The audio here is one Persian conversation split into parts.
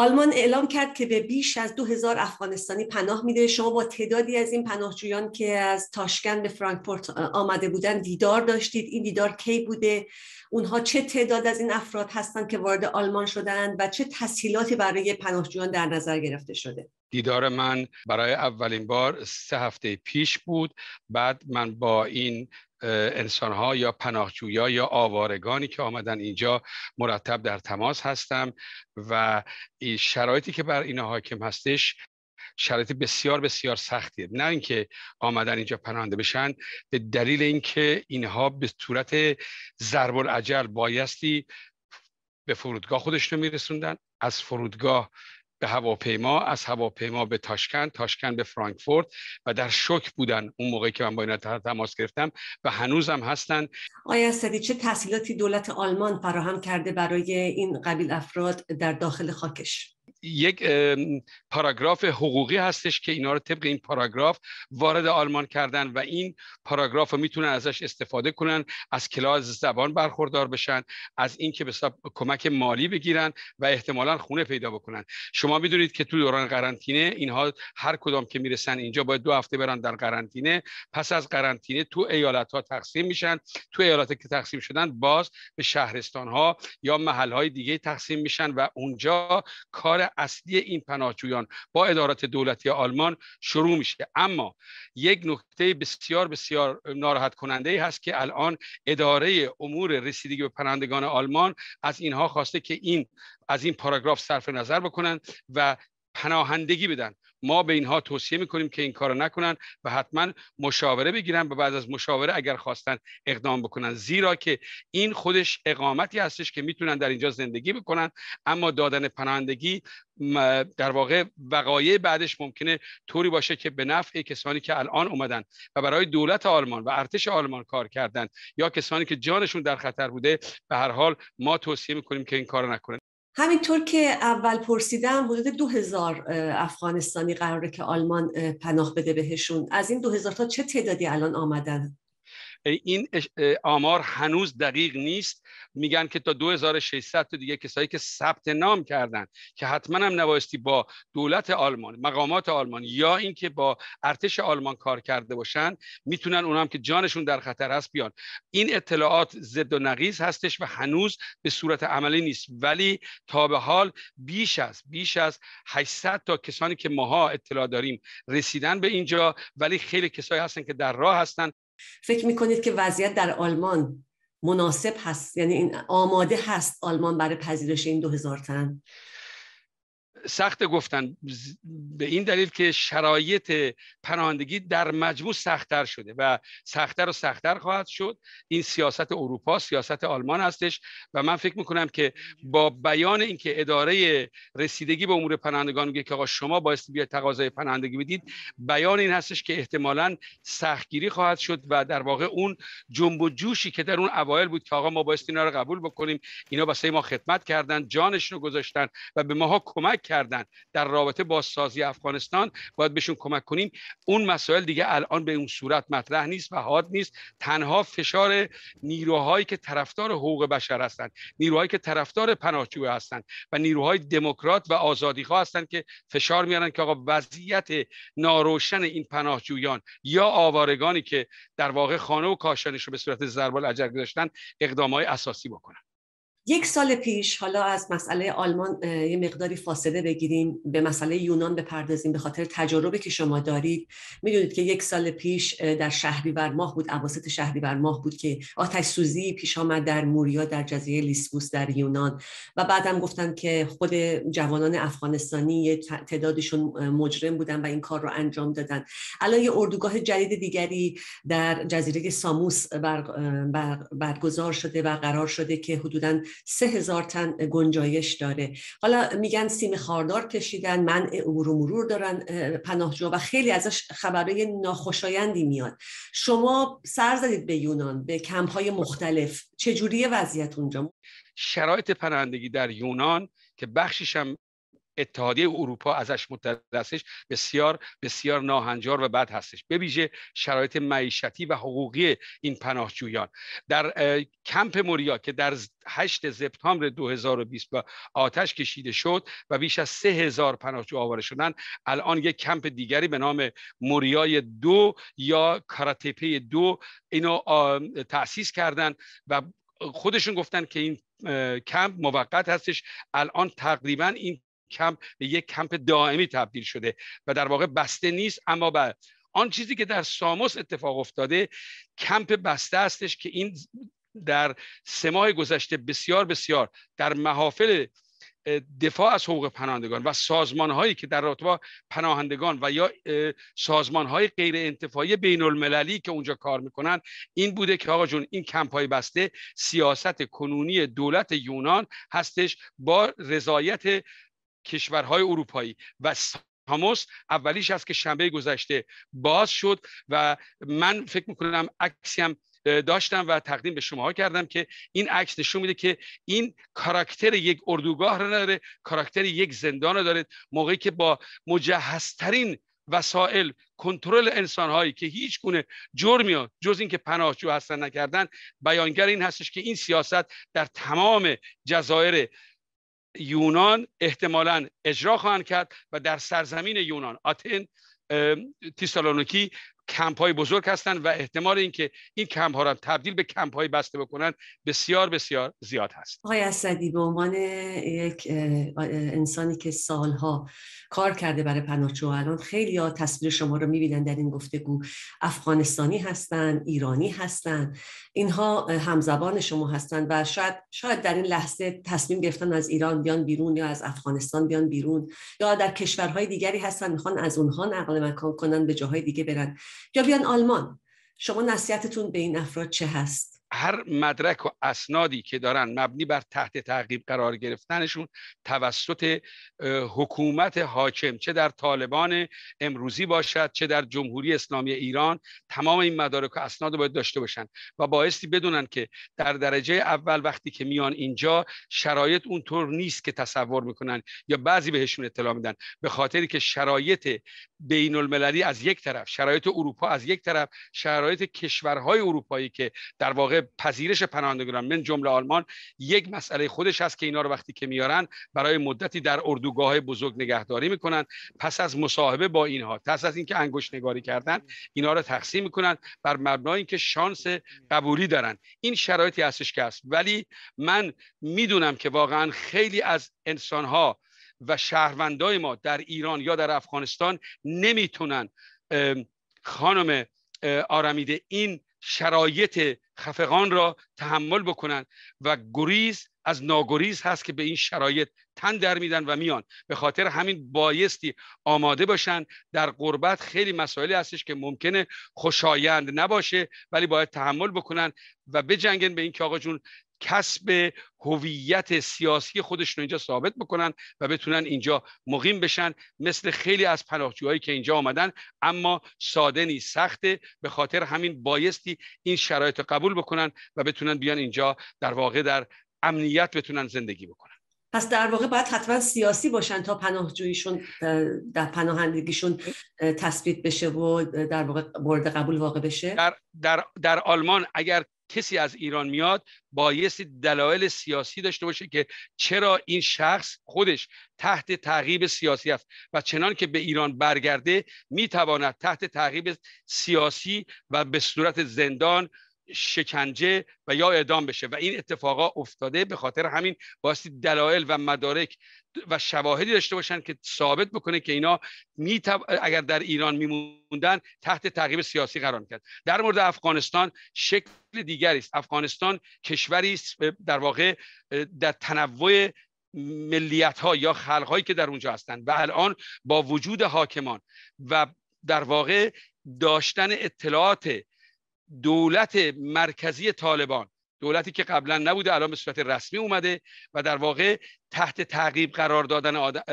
آلمان اعلام کرد که به بیش از دو هزار افغانستانی پناه میده شما با تعدادی از این پناهجویان که از تاشکند به فرانکفورت آمده بودن دیدار داشتید این دیدار کی بوده اونها چه تعداد از این افراد هستند که وارد آلمان شدند و چه تسهیلاتی برای پناهجویان در نظر گرفته شده دیدار من برای اولین بار سه هفته پیش بود بعد من با این ها یا پناهجویا یا آوارگانی که آمدن اینجا مرتب در تماس هستم و شرایطی که بر اینها حاکم هستش شرایط بسیار بسیار سختیه نه اینکه آمدن اینجا پناهنده بشن به دلیل اینکه اینها به صورت ضرب العجل بایستی به فرودگاه خودشون میرسوندن از فرودگاه به هواپیما از هواپیما به تاشکند تاشکند به فرانکفورت و در شوک بودن اون موقعی که من با اینا تماس گرفتم و هنوزم هستن آیا سدی چه تسهیلاتی دولت آلمان فراهم کرده برای این قبیل افراد در داخل خاکش یک پاراگراف حقوقی هستش که اینا رو طبق این پاراگراف وارد آلمان کردن و این پاراگراف رو میتونن ازش استفاده کنن از کلاس زبان برخوردار بشن از اینکه به کمک مالی بگیرن و احتمالا خونه پیدا بکنن شما میدونید که تو دوران قرنطینه اینها هر کدام که میرسن اینجا باید دو هفته برن در قرنطینه پس از قرنطینه تو ایالت ها تقسیم میشن تو ایالت که تقسیم شدن باز به شهرستان ها یا محل های دیگه تقسیم میشن و اونجا کار اصلی این پناهجویان با ادارات دولتی آلمان شروع میشه اما یک نکته بسیار بسیار ناراحت کننده ای هست که الان اداره امور رسیدگی به پناهندگان آلمان از اینها خواسته که این از این پاراگراف صرف نظر بکنن و پناهندگی بدن ما به اینها توصیه میکنیم که این کار نکنن و حتما مشاوره بگیرن و بعد از مشاوره اگر خواستن اقدام بکنن زیرا که این خودش اقامتی هستش که میتونن در اینجا زندگی بکنن اما دادن پناهندگی در واقع وقایع بعدش ممکنه طوری باشه که به نفع کسانی که الان اومدن و برای دولت آلمان و ارتش آلمان کار کردند یا کسانی که جانشون در خطر بوده به هر حال ما توصیه میکنیم که این کار نکنن همینطور که اول پرسیدم حدود دو هزار افغانستانی قراره که آلمان پناه بده بهشون از این دو هزار تا چه تعدادی الان آمدن؟ این آمار هنوز دقیق نیست میگن که تا 2600 تا دیگه کسایی که ثبت نام کردن که حتما هم نبایستی با دولت آلمان مقامات آلمان یا اینکه با ارتش آلمان کار کرده باشن میتونن اونام که جانشون در خطر هست بیان این اطلاعات ضد و نقیض هستش و هنوز به صورت عملی نیست ولی تا به حال بیش از بیش از 800 تا کسانی که ماها اطلاع داریم رسیدن به اینجا ولی خیلی کسایی هستن که در راه هستن فکر میکنید که وضعیت در آلمان مناسب هست یعنی آماده هست آلمان برای پذیرش این دو هزار تن سخت گفتن به این دلیل که شرایط پناهندگی در مجموع سختتر شده و سختتر و سختتر خواهد شد این سیاست اروپا سیاست آلمان هستش و من فکر میکنم که با بیان اینکه اداره رسیدگی به امور پناهندگان میگه که آقا شما باید بیا تقاضای پناهندگی بدید بیان این هستش که احتمالا سختگیری خواهد شد و در واقع اون جنب و جوشی که در اون اوایل بود که آقا ما باید اینا رو قبول بکنیم اینا واسه ما خدمت کردن جانشون رو گذاشتن و به ماها کمک در رابطه با سازی افغانستان باید بهشون کمک کنیم اون مسائل دیگه الان به اون صورت مطرح نیست و حاد نیست تنها فشار نیروهایی که طرفدار حقوق بشر هستند نیروهایی که طرفدار پناهجو هستند و نیروهای دموکرات و آزادیخواه هستند که فشار میارن که آقا وضعیت ناروشن این پناهجویان یا آوارگانی که در واقع خانه و کاشانش رو به صورت ضرب عجب گذاشتن اقدامهای اساسی بکنن یک سال پیش حالا از مسئله آلمان یه مقداری فاصله بگیریم به مسئله یونان بپردازیم به خاطر تجربه که شما دارید میدونید که یک سال پیش در شهریور ماه بود اواسط شهریور ماه بود که آتش سوزی پیش آمد در موریا در جزیره لیسبوس در یونان و بعدم گفتن که خود جوانان افغانستانی تعدادشون مجرم بودن و این کار رو انجام دادن الان یه اردوگاه جدید دیگری در جزیره ساموس برگزار شده و قرار شده که حدوداً سه هزار تن گنجایش داره حالا میگن سیم خاردار کشیدن من عبور و مرور دارن پناهجو و خیلی ازش خبرهای ناخوشایندی میاد شما سر زدید به یونان به کمپ های مختلف چجوری وضعیت اونجا شرایط پناهندگی در یونان که بخشیش هم اتحادیه اروپا ازش مطلع بسیار بسیار ناهنجار و بد هستش به ویژه شرایط معیشتی و حقوقی این پناهجویان در کمپ موریا که در 8 سپتامبر 2020 با آتش کشیده شد و بیش از 3000 پناهجو آواره شدند الان یک کمپ دیگری به نام موریای دو یا کاراتپه دو اینو تأسیس کردند و خودشون گفتن که این کمپ موقت هستش الان تقریبا این کمپ به یک کمپ دائمی تبدیل شده و در واقع بسته نیست اما به آن چیزی که در ساموس اتفاق افتاده کمپ بسته هستش که این در سه ماه گذشته بسیار بسیار در محافل دفاع از حقوق پناهندگان و سازمان هایی که در رابطه با پناهندگان و یا سازمان های غیر انتفاعی بین المللی که اونجا کار میکنن این بوده که آقا جون این کمپ های بسته سیاست کنونی دولت یونان هستش با رضایت کشورهای اروپایی و ساموس اولیش هست که شنبه گذشته باز شد و من فکر میکنم عکسی هم داشتم و تقدیم به شماها کردم که این عکس نشون میده که این کاراکتر یک اردوگاه رو نداره کاراکتر یک زندان رو داره موقعی که با مجهزترین وسایل کنترل انسان هایی که هیچ گونه جرمی جز اینکه پناهجو هستن نکردن بیانگر این هستش که این سیاست در تمام جزایر یونان احتمالا اجرا خواهند کرد و در سرزمین یونان آتن تسالونیکی کمپ های بزرگ هستند و احتمال اینکه این کمپ ها را تبدیل به کمپ های بسته بکنن بسیار بسیار زیاد هست آقای اسدی به عنوان یک انسانی که سالها کار کرده برای پناهجو الان خیلی ها تصویر شما رو میبینن در این گفتگو افغانستانی هستن ایرانی هستن اینها همزبان شما هستن و شاید شاید در این لحظه تصمیم گرفتن از ایران بیان بیرون یا از افغانستان بیان بیرون یا در کشورهای دیگری هستن میخوان از اونها نقل مکان کنن به جاهای دیگه برن یا بیان آلمان شما نصیحتتون به این افراد چه هست هر مدرک و اسنادی که دارن مبنی بر تحت تعقیب قرار گرفتنشون توسط حکومت حاکم چه در طالبان امروزی باشد چه در جمهوری اسلامی ایران تمام این مدارک و اسناد رو باید داشته باشن و بایستی بدونن که در درجه اول وقتی که میان اینجا شرایط اونطور نیست که تصور میکنن یا بعضی بهشون اطلاع میدن به خاطری که شرایط بین المللی از یک طرف شرایط اروپا از یک طرف شرایط کشورهای اروپایی که در واقع پذیرش پناهندگان من جمله آلمان یک مسئله خودش هست که اینا رو وقتی که میارن برای مدتی در اردوگاه بزرگ نگهداری میکنن پس از مصاحبه با اینها پس از اینکه انگشت نگاری کردند اینا رو تقسیم میکنن بر مبنای اینکه شانس قبولی دارن این شرایطی هستش که هست ولی من میدونم که واقعا خیلی از انسانها و شهروندای ما در ایران یا در افغانستان نمیتونن خانم آرامیده این شرایط خفقان را تحمل بکنند و گریز از ناگریز هست که به این شرایط تن در میدن و میان به خاطر همین بایستی آماده باشن در قربت خیلی مسائلی هستش که ممکنه خوشایند نباشه ولی باید تحمل بکنن و بجنگن به که آقا جون کسب هویت سیاسی خودشون اینجا ثابت بکنن و بتونن اینجا مقیم بشن مثل خیلی از پناهجوهایی که اینجا آمدن اما ساده نیست سخته به خاطر همین بایستی این شرایط قبول بکنن و بتونن بیان اینجا در واقع در امنیت بتونن زندگی بکنن پس در واقع باید حتما سیاسی باشن تا پناهجوییشون در پناهندگیشون تثبیت بشه و در واقع مورد قبول واقع بشه در, در, در آلمان اگر کسی از ایران میاد بایستی دلایل سیاسی داشته باشه که چرا این شخص خودش تحت تعقیب سیاسی است و چنان که به ایران برگرده میتواند تحت تعقیب سیاسی و به صورت زندان شکنجه و یا اعدام بشه و این اتفاقا افتاده به خاطر همین باستی دلایل و مدارک و شواهدی داشته باشن که ثابت بکنه که اینا می اگر در ایران میموندن تحت تعقیب سیاسی قرار میکرد در مورد افغانستان شکل دیگری است افغانستان کشوری است در واقع در تنوع ملیت ها یا خلق هایی که در اونجا هستند و الان با وجود حاکمان و در واقع داشتن اطلاعات دولت مرکزی طالبان دولتی که قبلا نبوده الان به صورت رسمی اومده و در واقع تحت تعقیب قرار دادن آد...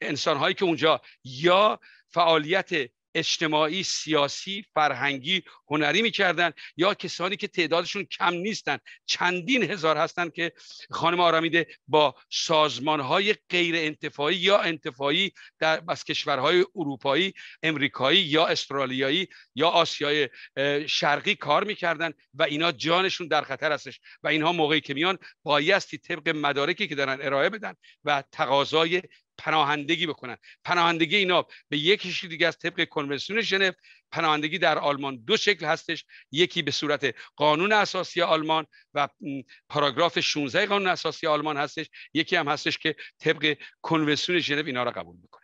انسانهایی که اونجا یا فعالیت اجتماعی سیاسی فرهنگی هنری میکردند یا کسانی که تعدادشون کم نیستن چندین هزار هستند که خانم آرامیده با سازمانهای غیر انتفاعی یا انتفاعی در از کشورهای اروپایی امریکایی یا استرالیایی یا آسیای شرقی کار میکردن و اینا جانشون در خطر هستش و اینها موقعی که میان بایستی طبق مدارکی که دارن ارائه بدن و تقاضای پناهندگی بکنن پناهندگی اینا به یک شکل دیگه از طبق کنونسیون ژنو پناهندگی در آلمان دو شکل هستش یکی به صورت قانون اساسی آلمان و پاراگراف 16 قانون اساسی آلمان هستش یکی هم هستش که طبق کنونسیون ژنو اینا را قبول میکنه